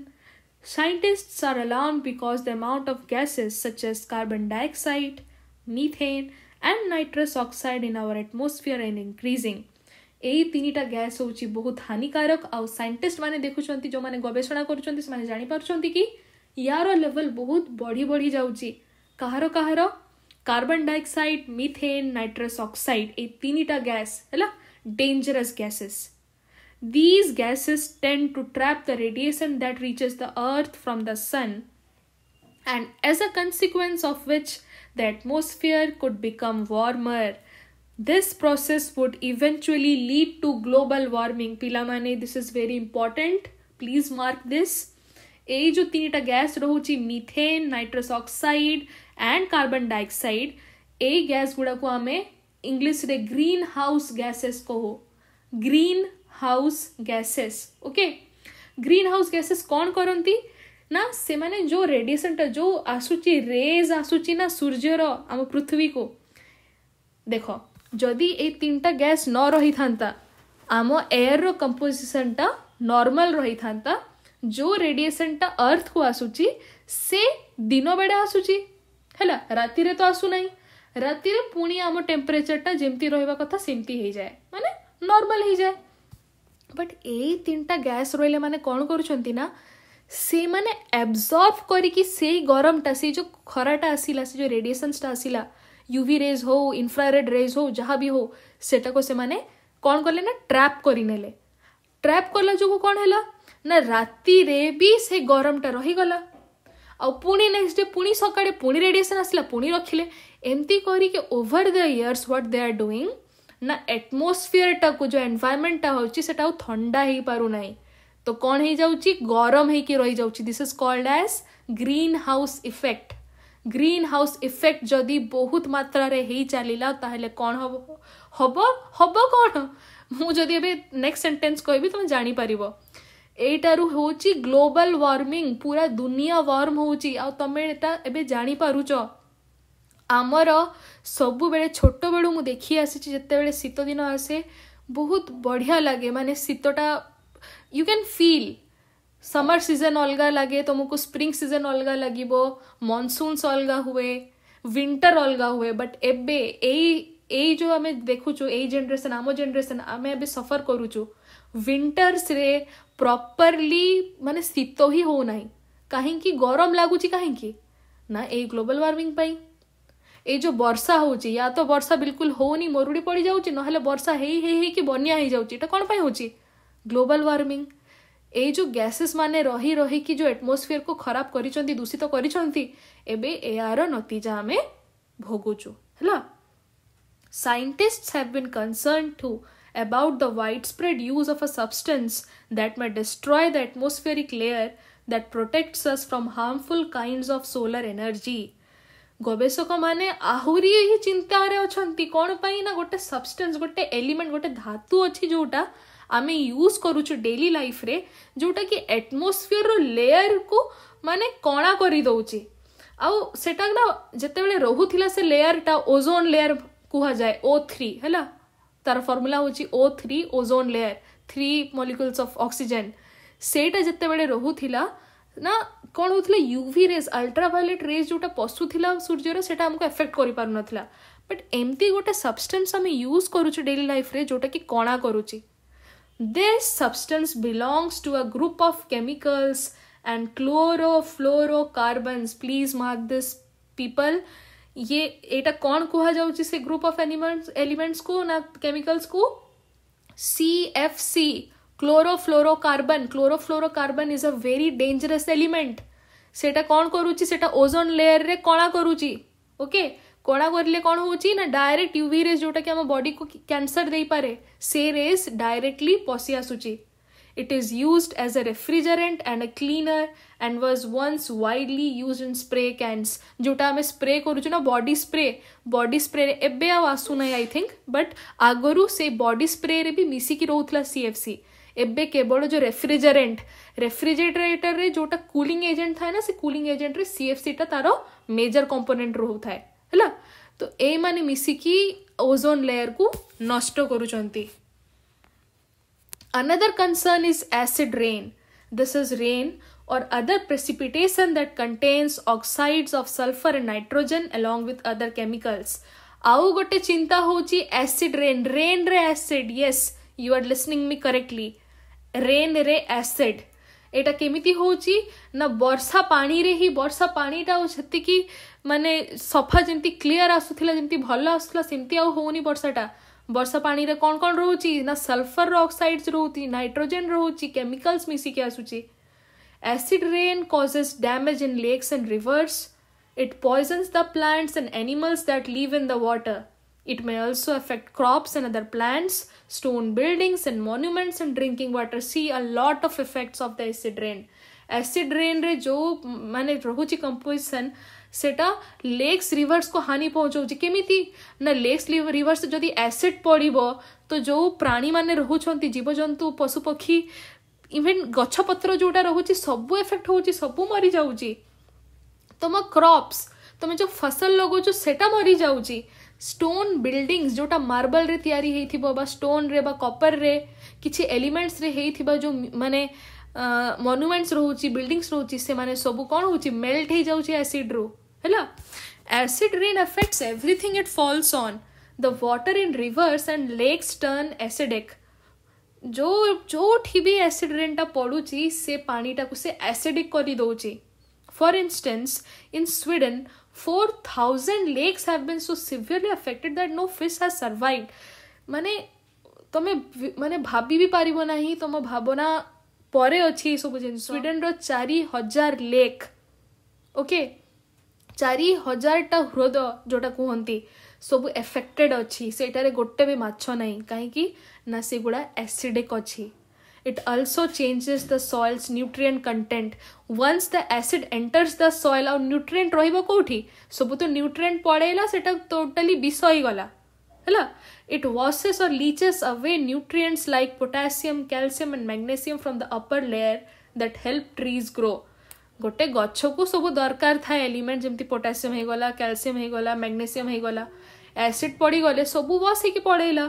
Scientists are alarmed because the amount of gases such as carbon dioxide, methane, and nitrous oxide in our atmosphere is increasing. এই তিনটা gas হচ্ছে বহুত হানিকারক আউ scientist মানে দেখুছন্তি যে মানে গবেষণা করুছন্তি সেমানে জানি পারছন্তি কি ইয়ার লেভেল বহুত বড়ি বড়ি যাউচি কাহার কাহার carbon dioxide methane nitrous oxide এই তিনটা গ্যাস হেলা dangerous gases These gases tend to trap the radiation that reaches the earth from the sun and as a consequence of which the atmosphere could become warmer. This process would eventually lead to global warming. Pilamane, this is very important. Please mark this. A gas तीन टा gas रोचे methane nitrous oxide and carbon dioxide ए gas गुड़ा को आम English रे Green house gases okay green house gases କ'ଣ କରନ୍ତି ନା ସେମାନେ ଯେଉଁ ରେଡ଼ିଏସନ୍ଟା ଯେଉଁ ଆସୁଛି ରେଜ୍ ଆସୁଛି ନା ସୂର୍ଯ୍ୟର ଆମ ପୃଥିବୀକୁ ଦେଖ ଯଦି ଏଇ ତିନିଟା ଗ୍ୟାସ୍ ନ ରହିଥାନ୍ତା ଆମ ଏୟାରର କମ୍ପୋଜିସନ୍ଟା ନର୍ମାଲ୍ ରହିଥାନ୍ତା ଯେଉଁ ରେଡ଼ିଏସନ୍ଟା ଅର୍ଥକୁ ଆସୁଛି ସେ ଦିନବେଳେ ଆସୁଛି ହେଲା ରାତିରେ ତ ଆସୁନାହିଁ ରାତିରେ ପୁଣି ଆମ ଟେମ୍ପରେଚର୍ଟା ଯେମିତି ରହିବା କଥା ସେମିତି ହେଇଯାଏ ମାନେ ନର୍ମାଲ୍ ହେଇଯାଏ ବଟ୍ ଏଇ ତିନିଟା ଗ୍ୟାସ୍ ରହିଲେ ମାନେ କ'ଣ କରୁଛନ୍ତି ନା ସେମାନେ ଆବଜର୍ଭ କରିକି ସେଇ ଗରମଟା ସେଇ ଯେଉଁ ଖରାଟା ଆସିଲା ସେ ଯେଉଁ ରେଡ଼ିଏସନ୍ସଟା ଆସିଲା ୟୁଭି ରେଜ୍ ହଉ ଇନଫ୍ରାରେଡ୍ ରେଜ୍ ହଉ ଯାହା ବି ହଉ ସେଟାକୁ ସେମାନେ କ'ଣ କଲେ ନା ଟ୍ରାପ୍ କରିନେଲେ ଟ୍ରାପ୍ କଲା ଯୋଗୁଁ କ'ଣ ହେଲା ନା ରାତିରେ ବି ସେ ଗରମଟା ରହିଗଲା ଆଉ ପୁଣି ନେକ୍ସଟ ଡେ ପୁଣି ସକାଳେ ପୁଣି ରେଡ଼ିଏସନ୍ ଆସିଲା ପୁଣି ରଖିଲେ ଏମିତି କରିକି over the years what they are doing ನಾ ಆಟ್ಮೋಸ್ಫಿಯರ್ಟಾಕು ଯେଉଁ ଏନଭାୟରମେଣ୍ଟଟା ହେଉଛି ସେଟା ଆଉ ଥଣ୍ଡା ହେଇପାରୁନାହିଁ ତ କ'ଣ ହେଇଯାଉଛି ଗରମ ହେଇକି ରହିଯାଉଛି this is called as greenhouse effect greenhouse effect ଯଦି ବହୁତ ମାତ୍ରାରେ ହେଇ ଚାଲିଲା ତାହେଲେ କ'ଣ ହବ ହବ ହବ କ'ଣ ମୁଁ ଯଦି ଏବେ ନେକ୍ସଟ ସେଣ୍ଟେନ୍ସ କହିବି ତୁମେ ଜାଣିପାରିବ ଏଇଟାରୁ ହେଉଛି ଗ୍ଲୋବାଲ ୱାର୍ମିଂ ପୁରା ଦୁନିଆ ୱାର୍ମ ହେଉଛି ଆଉ ତୁମେ ଏଟା ଏବେ ଜାଣିପାରୁଛ आमर सब छोट बलू मु देखी आसी जिते शीत दिन आसे बहुत बढ़िया लगे मान शीतटा you can feel summer season अलग लगे तुमको स्प्रिंग सीजन अलग लगे मनसुनस अलग हुए विंटर अलग हुए बट एबे ए जो आम देखु ए जेनेसन आम जेनेसन आम ए सफर करुचु विंटर्स रे प्रॉपरली शीत ही हो कहीं गरम लगुच कहीं ना ये ग्लोबल वार्मिंग ये जो बर्षा हो तो बर्षा बिल्कुल होनी मरुड़ी पड़ जा ना बर्षा हो बनिया जाए कौन पाई हूँ ग्लोबल वार्मिंग ये जो गैसेस माने रही रही कि जो एटमोस्फियर को खराब कर दूषित करतीजा आम भोगुचु है scientist have been concerned to about the widespread use of a substance that may destroy the atmospheric layer that protect us from harmful kinds of solar energy ଗବେଷକମାନେ ଆହୁରି ଏହି ଚିନ୍ତାରେ ଅଛନ୍ତି କ'ଣ ପାଇଁ ନା ଗୋଟେ ସବଷ୍ଟାନ୍ସ ଗୋଟେ ଏଲିମେଣ୍ଟ ଗୋଟେ ଧାତୁ ଅଛି ଯେଉଁଟା ଆମେ ୟୁଜ୍ କରୁଛୁ ଡେଲି ଲାଇଫ୍ରେ ଯେଉଁଟାକି ଆଟମୋସ୍ଫିୟରର ଲେୟାରକୁ ମାନେ କଣା କରିଦେଉଛି ଆଉ ସେଟା ନା ଯେତେବେଳେ ରହୁଥିଲା ସେ ଲେୟାରଟା ଓଜୋନ୍ ଲେୟାର କୁହାଯାଏ ଓ ଥ୍ରୀ ହେଲା ତାର ଫର୍ମୁଲା ହେଉଛି O three ozone layer three molecules of oxygen ସେଇଟା ଯେତେବେଳେ ରହୁଥିଲା ना कौन होता युवि रेज अल्ट्रावायोलेट रेज जो पशु थी सूर्य से एफेक्ट कर पार ना बट एमती गोटे सबस्टेन्स आम यूज करुचे डेली लाइफ रे जोटा कि कणा कर substance belongs to a group of chemicals and chlorofluorocarbons please mark this people ये यहाँ कौन कह ग्रुप अफ एनिमल एलिमेंट्स को ना केमिकल्स को C F C chlorofluorocarbon chlorofluorocarbon is a very dangerous element सेटा कौन करुच्ची सेटा ओजोन लेयर रे कणा करुच्ची ओके कणा करें कौन हो डायरेक्ट यूवी रेज जोटा कि आम बॉडी को कैंसर दे पारे से रेज डायरेक्टली पशी आसुची it is used as a refrigerant and a cleaner and was once widely used in spray cans जोटा आम स्प्रे करुचे ना बॉडी स्प्रे बॉडी स्प्रे एवं आसूना आई थिंक बट आगर से बॉडी स्प्रे भी मिसिकी रोला सी एफ सी एबे केवल जो रेफ्रिजरेन्ट रेफ्रिजरेटर रे जोटा कूलिंग एजेंट था ना से कूलिंग एजेंट रे सीएफसी टा तारो मेजर कंपोनेंट रहू थाए हला तो ए माने मिसिकी ओजोन लेयर को नष्ट करू चंती another concern is acid rain this is rain or other precipitation that contains oxides of sulphur and nitrogen along with other chemicals आउ गोटे चिंता होची एसिड रेन रेन रे acid yes you are listening me correctly rain रे acid एटा केमिति होउचि ना बर्षा पानी रे ही बर्षा पानी टा सेति कि माने सफा जेंति क्लियर आसुथिला जेंति भल आसुला सेंति आ होउनी वर्षाटा वर्षा पानी रे कोन कोन रहउचि ना सल्फर ऑक्साइड्स रहउती नाइट्रोजन रहउचि केमिकल्स मिसि के आसुचि acid rain causes damage in lakes and rivers it poisons the plants and animals that live in the water It may also affect crops and other plants, stone buildings and monuments and drinking water. See a lot of effects of the acid rain. Acid rain रे जो माने रहुची composition ସେଟା lakes ରିଭର୍ସକୁ ହାନି ପହଞ୍ଚାଉଛି କେମିତି ନା lakes reverse ଯଦି acid ପଡ଼ିବ ତ ଯେଉଁ ପ୍ରାଣୀମାନେ ରହୁଛନ୍ତି ଜୀବଜନ୍ତୁ ପଶୁପକ୍ଷୀ ଇଭେନ୍ ଗଛପତ୍ର ଯେଉଁଟା ରହୁଛି ସବୁ ଏଫେକ୍ଟ ହେଉଛି ସବୁ ମରିଯାଉଛି ତମ କ୍ରପ୍ସ ତମେ ଯେଉଁ ଫସଲ ଲଗାଉଛ ସେଟା ମରିଯାଉଛି ಸ್ಟೋನ್ ಬಿಲ್ಡಿಂಗ್ಸ್ ଯୋଉଟା ମାର୍ବଲରେ ତିଆରି ହେଇଥିବ ବା ଷ୍ଟୋନ୍ରେ ବା କପର୍ରେ କିଛି ଏଲିମେଣ୍ଟସରେ ହେଇଥିବା ଯେଉଁ ମାନେ ମନୁମେଣ୍ଟସ୍ ରହୁଛି ବିଲ୍ଡିଂସ୍ ରହୁଛି ସେମାନେ ସବୁ କ'ଣ ହେଉଛି ମେଲ୍ଟ ହେଇଯାଉଛି ଆସିଡ଼୍ରୁ ହେଲା acid rain affects everything it falls on the water in rivers and lakes turn acidic जो जोठी भी एसिड रेनटा पड़ूची से पानीटा को से एसिडिक कर दौर instance in Sweden 4000 lakes have been so severely affected that no fish has survived ମାନେ ତମେ ମାନେ ଭାବି ବି ପାରିବ ନାହିଁ ତମ ଭାବନା ପରେ ଅଛି ଏସବୁ ଜିନିଷ ସ୍ୱିଡେନର ଚାରି ହଜାର ଲେକ୍ ଓକେ ଚାରି ହଜାରଟା ହ୍ରଦ ଯେଉଁଟା କୁହନ୍ତି ସବୁ ଏଫେକ୍ଟେଡ୍ ଅଛି ସେଇଟାରେ ଗୋଟେ ବି ମାଛ ନାହିଁ କାହିଁକି ନା ସେଗୁଡ଼ା ଏସିଡ଼ିକ୍ ଅଛି it also changes the soil's nutrient content once the acid enters the soil ଆଉ ନ୍ୟୁଟ୍ରିଏଣ୍ଟ ରହିବ କୋଉଠି ସବୁ ତ ନ୍ୟୁଟ୍ରିଏଣ୍ଟ ପଳେଇଲା ସେଟା ଟୋଟାଲି ବିଷ ହେଇଗଲା ହେଲା it washes or leaches away nutrients like potassium calcium and magnesium from the upper layer that help trees grow ଗୋଟେ ଗଛକୁ ସବୁ ଦରକାର ଥାଏ ଏଲିମେଣ୍ଟ ଯେମିତି ପୋଟାସିୟମ୍ ହେଇଗଲା କ୍ୟାଲସିୟମ୍ ହେଇଗଲା ମ୍ୟାଗ୍ନେସିୟମ୍ ହେଇଗଲା ଏସିଡ୍ ପଡ଼ିଗଲେ ସବୁ ବସ୍ ହେଇକି ପଳେଇଲା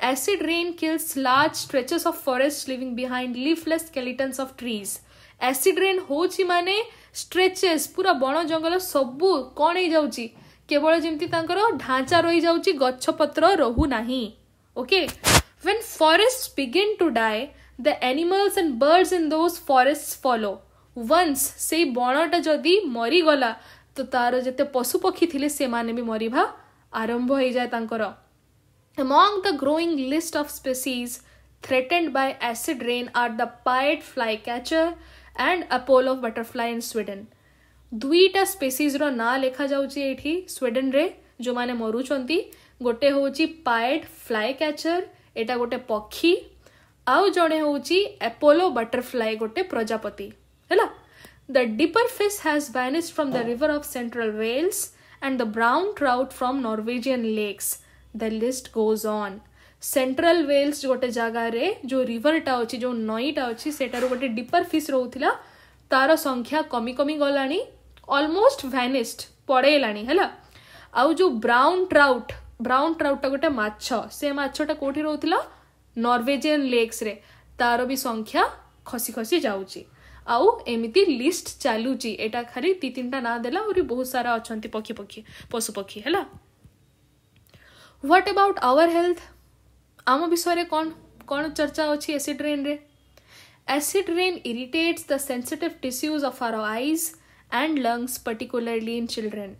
Acid rain kills large stretches of forest leaving behind leafless skeletons of trees. Acid rain ହେଉଛି ମାନେ stretches ପୁରା ବଣ ଜଙ୍ଗଲ ସବୁ କ'ଣ ହେଇଯାଉଛି କେବଳ ଯେମିତି ତାଙ୍କର ଢାଞ୍ଚା ରହିଯାଉଛି ଗଛପତ୍ର ରହୁନାହିଁ okay when forests begin to die the animals and birds in those forests follow once ସେଇ ବଣଟା ଯଦି ମରିଗଲା ତ ତାର ଯେତେ ପଶୁପକ୍ଷୀ ଥିଲେ ସେମାନେ ବି ମରିବା ଆରମ୍ଭ ହେଇଯାଏ ତାଙ୍କର Among the growing list of species threatened by acid rain are the pied flycatcher and apollo butterfly in Sweden. दुईटा species रो ना लेखा जाउची एठी Sweden re जो माने मरु चंती गोटे होउची pied flycatcher एटा गोटे पक्षी आउ जणे होउची apollo butterfly गोटे प्रजापति हैला The dipper fish has vanished from the river of central Wales and the brown trout from Norwegian lakes. The list goes on central Wales ଗୋଟେ ଜାଗାରେ ଯେଉଁ ରିଭରଟା ଅଛି ଯେଉଁ ନଈଟା ଅଛି ସେଟାରୁ ଗୋଟେ ଡିପର ଫିସ୍ ରହୁଥିଲା ତାର ସଂଖ୍ୟା କମି କମି ଗଲାଣି ଅଲମୋଷ୍ଟ ଭ୍ୟାନିସ୍ଡ ପଳେଇଲାଣି ହେଲା ଆଉ ଯେଉଁ ବ୍ରାଉନ୍ ଟ୍ରାଉଟ୍ ବ୍ରାଉନ୍ ଟ୍ରାଉଟ୍ଟା ଗୋଟେ ମାଛ ସେ ମାଛଟା କେଉଁଠି ରହୁଥିଲା ନର୍ଭେଜିଆନ୍ ଲେକ୍ସରେ ତାର ବି ସଂଖ୍ୟା ଖସି ଖସି ଯାଉଛି ଆଉ ଏମିତି ଲିଷ୍ଟ ଚାଲୁଛି ଏଇଟା ଖାଲି ଦୁଇ ତିନିଟା ନାଁ ଦେଲା ଆହୁରି ବହୁତ ସାରା ଅଛନ୍ତି ପକ୍ଷୀ ପକ୍ଷୀ ପଶୁପକ୍ଷୀ ହେଲା व्हाट अबाउट आवर हेल्थ आम विषय कौन कौन चर्चा अच्छी एसिड रेन रे acid rain irritates the sensitive tissues of our eyes and lungs particularly in children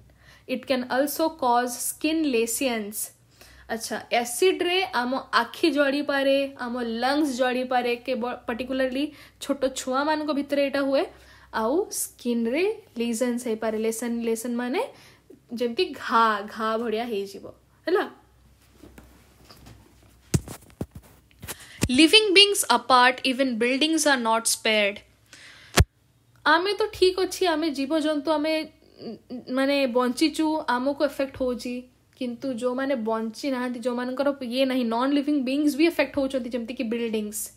it can also cause skin lesions अच्छा एसिड रे आम आखि जड़ी पारे आम लंग्स जड़ी पारे के पर्टिकुलरली छोट छुआ मान भितर यहाँ हुए आउ स्किन रे लेजेन्स हो पारे लेसन लेसन माने जमी घा घा भड़िया है living beings apart even buildings are not spared आम तो ठीक अच्छे आम जीवजंतु आम मानने बंचीचु को एफेक्ट हो किंतु जो मैंने बंची ना जो मान ये ना नॉन लिविंग बींगस भी एफेक्ट होती buildings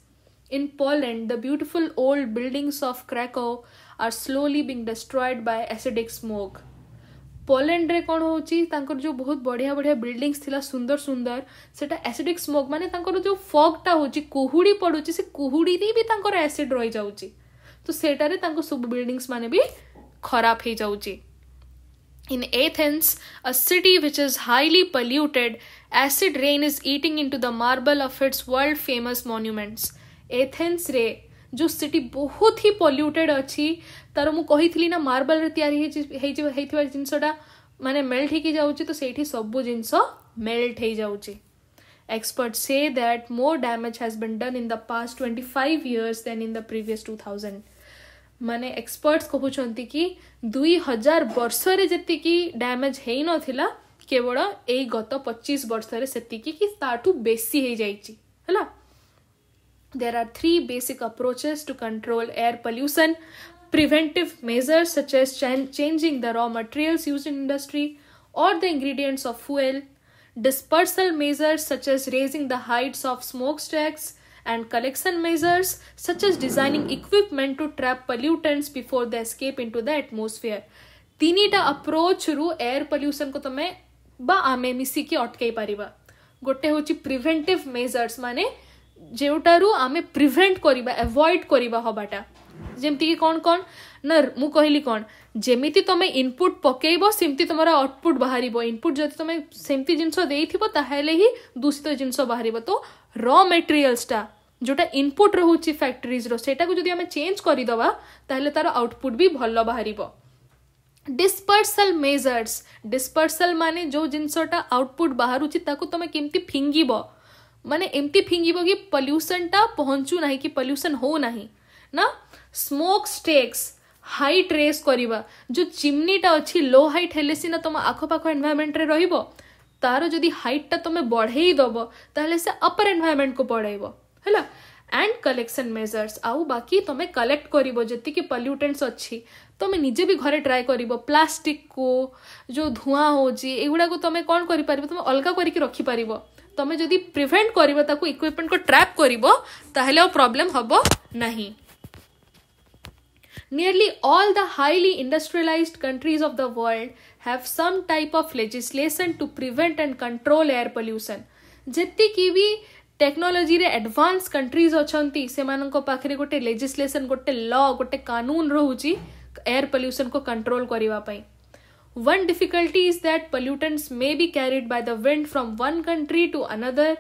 in Poland the beautiful old buildings of Krakow are slowly being destroyed by acidic smoke ପୋଲାଣ୍ଡରେ କ'ଣ ହେଉଛି ତାଙ୍କର ଯେଉଁ ବହୁତ ବଢ଼ିଆ ବଢ଼ିଆ ବିଲ୍ଡିଂସ୍ ଥିଲା ସୁନ୍ଦର ସୁନ୍ଦର ସେଟା ଏସିଡ଼ିକ୍ ସ୍ମୋକ୍ ମାନେ ତାଙ୍କର ଯେଉଁ ଫଗ୍ଟା ହେଉଛି କୁହୁଡ଼ି ପଡ଼ୁଛି ସେ କୁହୁଡ଼ିରେ ବି ତାଙ୍କର ଏସିଡ଼୍ ରହିଯାଉଛି ତ ସେଟାରେ ତାଙ୍କ ସବୁ ବିଲ୍ଡିଂସ୍ ମାନେ ବି ଖରାପ ହେଇଯାଉଛି In Athens, a city which is highly polluted, acid rain is eating into the marble of its world famous monuments. Athens Ray जो सिटी बहुत ही पल्यूटेड अच्छी तार मुझे ना मार्बल या जिनसा मानने मेल्ट हो तो सब जिन मेल्ट हो expert say that more damage has been done in the past twenty five years than in the previous two thousand मैंने एक्सपर्ट्स कहूँ कि दुई हजार वर्ष रि डैमेज हो नाला केवल यही गत पचीस वर्ष रि ताठू बेसी है There are three basic approaches to control air pollution preventive measures such as ch- changing the raw materials used in industry or the ingredients of fuel, dispersal measures such as raising the heights of smokestacks, and collection measures such as designing equipment to trap pollutants before they escape into the atmosphere. ତିନିଟା approach ରୁ air ପଲ୍ୟୁସନ୍କୁ ତମେ ବା ଆମେ ki ଅଟକାଇ pariba. ଗୋଟେ ହେଉଛି preventive measures mane. ଯେଉଁଟାରୁ ଆମେ ପ୍ରିଭେଣ୍ଟ କରିବା ଆଭଏଡ଼ କରିବା ହେବାଟା ଯେମିତିକି କ'ଣ କ'ଣ ନା ମୁଁ କହିଲି କ'ଣ ଯେମିତି ତୁମେ ଇନପୁଟ୍ ପକାଇବ ସେମିତି ତୁମର ଆଉଟପୁଟ୍ ବାହାରିବ ଇନପୁଟ୍ ଯଦି ତୁମେ ସେମିତି ଜିନିଷ ଦେଇଥିବ ତାହେଲେ ହିଁ ଦୂଷିତ ଜିନିଷ ବାହାରିବ ତ ର ମେଟେରିଆଲ୍ସଟା ଯେଉଁଟା ଇନପୁଟ୍ ରହୁଛି ଫ୍ୟାକ୍ଟ୍ରିଜ୍ର ସେଇଟାକୁ ଯଦି ଆମେ ଚେଞ୍ଜ କରିଦେବା ତାହେଲେ ତା'ର ଆଉଟପୁଟ୍ ବି ଭଲ ବାହାରିବ ଡିସ୍ପର୍ସାଲ୍ ମେଜର୍ସ ଡିସ୍ପର୍ସାଲ୍ ମାନେ ଯେଉଁ ଜିନିଷଟା ଆଉଟପୁଟ୍ ବାହାରୁଛି ତାକୁ ତୁମେ କେମିତି ଫିଙ୍ଗିବ मानते एमती फिंग कि पल्यूशन टा पहुंचु ना कि पल्यूशन हो ना ना स्मोक स्टेक्स हाई ट्रेस करवा जो चिमनीटा अच्छी लो हाइट हेले सीना तुम आखपाख एनभायरमेंट रे रही तार जदि हाइटा तुम बढ़े दब से अपर एनभायरमेंट को बढ़ाव है एंड कलेक्शन मेजर्स आउ बाकी तुम कलेक्ट कर जी पल्यूटेन्स अच्छी तुम निजे भी घरे ट्राए कर प्लास्टिक को जो धूआ होगुड़ा तुम कौन कर अलग करके रखिपार তুমি যদি প্রিভেন্ট করব তাকে ইকুইপমেন্ট ট্র্যাপ করব তাহলে প্রোবলেম হব না Nearly all the highly industrialized countries of the world have some type of legislation to prevent and control air pollution. ଯେତିକି ବି ଟେକ୍ନୋଲୋଜିରେ ଆଡ଼ଭାନ୍ସ କଣ୍ଟ୍ରିଜ୍ ଅଛନ୍ତି ସେମାନଙ୍କ ପାଖରେ ଗୋଟେ ଲେଜିସ୍ଲେସନ୍ ଗୋଟେ ଲ ଗୋଟେ କାନୁନ ରହୁଛି ଏୟାର ପଲ୍ୟୁସନ୍କୁ କଣ୍ଟ୍ରୋଲ କରିବା ପାଇଁ One difficulty is that pollutants may be carried by the wind from one country to another,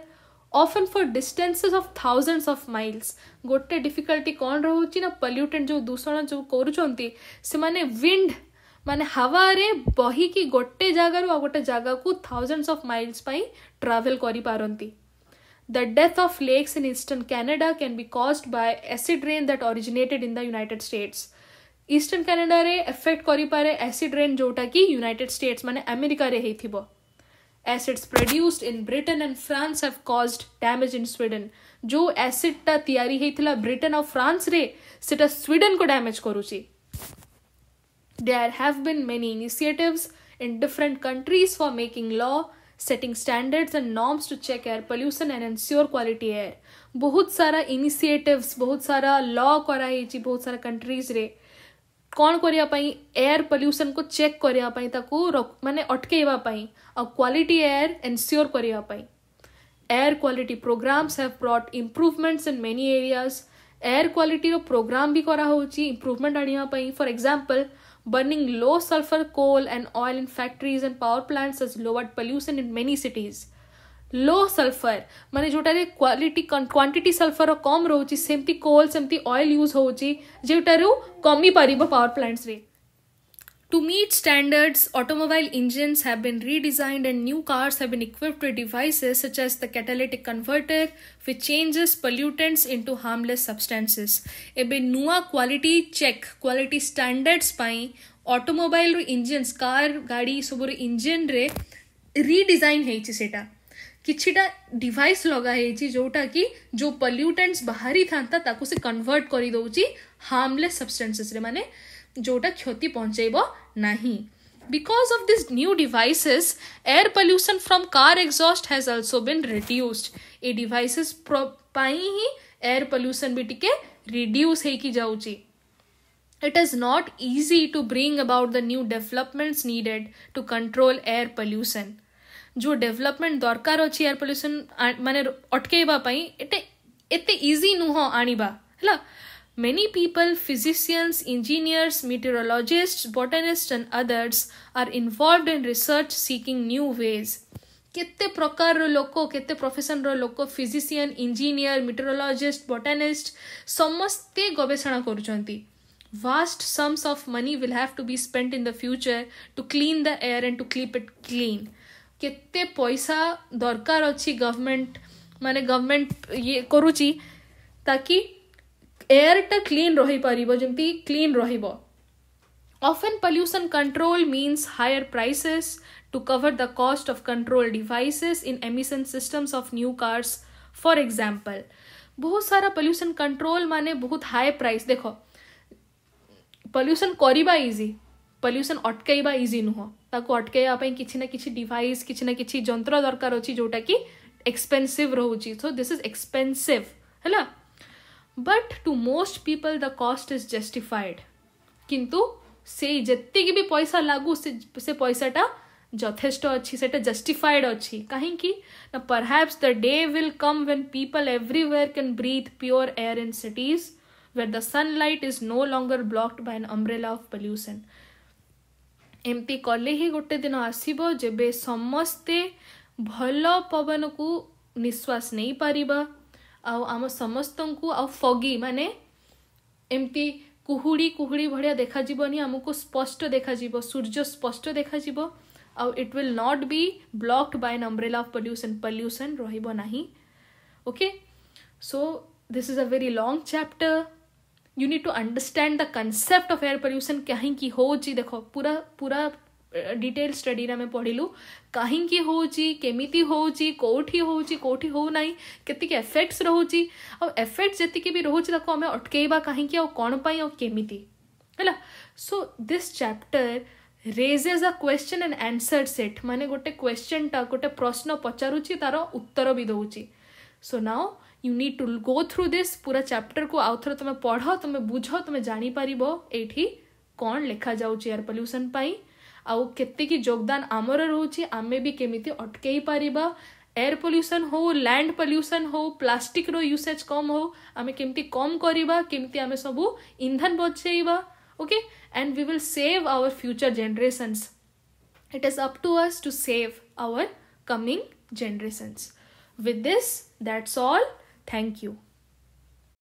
often for distances of thousands of miles. ଗୋଟେ difficulty କ'ଣ ରହୁଛି ନା ପଲ୍ୟୁଟେଣ୍ଟ जो ଦୂଷଣ ଯେଉଁ କରୁଛନ୍ତି ସେମାନେ wind माने हवा रे ମାନେ ହାୱାରେ ବହିକି ଗୋଟେ ଜାଗାରୁ जागा को thousands of miles पाई travel करी पारोंती. The death of lakes in eastern Canada can be caused by acid rain that originated in the United States. Eastern କାନାଡ଼ାରେ ଏଫେକ୍ଟ କରିପାରେ ଏସିଡ୍ ରେନ୍ ଯେଉଁଟାକି ୟୁନାଇଟେଡ୍ ଷ୍ଟେଟ୍ସ ମାନେ ଆମେରିକାରେ ହେଇଥିବ acids produced in Britain and France have caused damage in Sweden. जो acid टा तैयारी ହେଇଥିଲା ब्रिटेन और फ्रांस रे सेटा स्वीडन को डैमेज करूची there have been many initiatives in different countries for making law setting standards and norms to check air pollution and ensure quality air बहुत सारा इनिशिएटिव्स बहुत सारा लॉ करा बहुत सारा कंट्रीज रे कौन करवाई एयर पल्यूशन को चेक करवाई मानते अटकवाई क्वालिटी एयर एनस्योर करवाई air quality programmes have brought improvements in many areas air quality programme भी कराँ इम्प्रुवमेंट आने for example burning low sulphur coal and oil in factories and power plants is lowered pollution in many cities low sulphur मान जो क्वाटी quantity sulphur कम रोच coal same oil use हो कमी पार power plants to meet standards automobile engines have been redesigned and new cars have been equipped with devices such as the catalytic converter which changes pollutants into harmless substances एबे नुआ quality check क्वाटी standards पाई automobile रु engines car गाड़ी सब इंजिन्रे redesign redesign होता କିଛିଟା device ଲଗାହେଇଛି ଯେଉଁଟାକି ଯେଉଁ ପଲ୍ୟୁଟାଣ୍ଟସ୍ ବାହାରିଥାନ୍ତା ତାକୁ ସେ କନଭର୍ଟ କରିଦେଉଛି ହାର୍ମଲେସ୍ ସବଷ୍ଟାନ୍ସେସ୍ରେ ମାନେ ଯେଉଁଟା କ୍ଷତି ପହଞ୍ଚାଇବ ନାହିଁ because of these new devices air pollution from car exhaust has also been reduced A devices ପାଇଁ ହିଁ air pollution ବି ଟିକେ reduce ହେଇକି ଯାଉଛି it is not easy to bring about the new developments needed to control air pollution जो development ଦରକାର ଅଛି air pollution ମାନେ ଅଟକେଇବା ପାଇଁ ଏତେ ଏତେ ଇଜି ନୁହଁ ଆଣିବା ହେଲା Many people, physicians, engineers, meteorologists, botanists, and others are involved in research seeking new ways. କେତେ ପ୍ରକାରର ଲୋକ କେତେ ପ୍ରଫେସନର ଲୋକ ଫିଜିସିଆନ୍ ଇଞ୍ଜିନିୟର ମିଟରୋଲୋଜିଷ୍ଟ ବଟାନିଷ୍ଟ ସମସ୍ତେ ଗବେଷଣା କରୁଛନ୍ତି vast sums of money will have to be spent in the future to clean the air and to keep it clean. କେତେ ପଇସା ଦରକାର ଅଛି ଗଭର୍ଣ୍ଣମେଣ୍ଟ ମାନେ ଗଭର୍ଣ୍ଣମେଣ୍ଟ ଇଏ କରୁଛି ତାକି ଏୟାରଟା କ୍ଲିନ୍ ରହିପାରିବ ଯେମିତି କ୍ଲିନ୍ ରହିବ often pollution control means higher prices to cover the cost of control devices in emission systems of new cars for example बहुत सारा pollution control माने बहुत high price देखो pollution करिबा easy pollution अटकाइबा easy नुह ताको अटकैवाई कि ना कि डिवाइस कि ना कि जंत्र दरकार अच्छी जोटा कि एक्सपेन्सीव रोच दिस इज एक्सपेन्सीव है but to most people the cost is justified किंतु से जी भी पैसा लगू से, से पैसाटा जथेष अच्छी से जस्टिफाइड अच्छी कहीं perhaps the day will come when people everywhere can breathe pure air in cities where the sunlight is no longer blocked by an umbrella of pollution एमती कले ही गोटे दिन आसब जेबे समस्ते भल पवन को निश्वास नहीं पार आम समस्त को आ फगी माने एमती कुहुड़ी कुहुड़ी भाया देखाजी आमको स्पष्ट देखा सूर्य स्पष्ट देखा आउ it will not be blocked by an umbrella of pollution pollution रही okay so this is a very long chapter you need to understand the concept of air pollution कहीं की हो जी देखो पूरा पूरा डिटेल स्टडी स्टडीर आम पढ़लु कहीं की हो जी होची हो जी कोठी हो जी कोठी हो ना केतिक के इफेक्ट्स रहो जी और जति के भी रहो जी रोचे आम अटकेवा कहीं की और कौन पाई और केमी है so this chapter raises a question and answer set माने गोटे क्वेश्चन टा गोटे प्रश्न छी तारो उत्तर भी छी so now you need to go through this पूरा चैप्टर को आउ थर तुम पढ़ तुम बुझ तुम जापर ये कौन लिखा जायर एयर आउ के योगदान आमर रोच आम भी कमी अटकई पार एयर पल्यूशन हो लैंड पल्यूशन हो प्लास्टिक रो यूसेज कम हो आम केमी कम करवामी आम सब इंधन बचेवा okay and we will save our future generations it is up to us to save our coming generations with this that's all Thank you.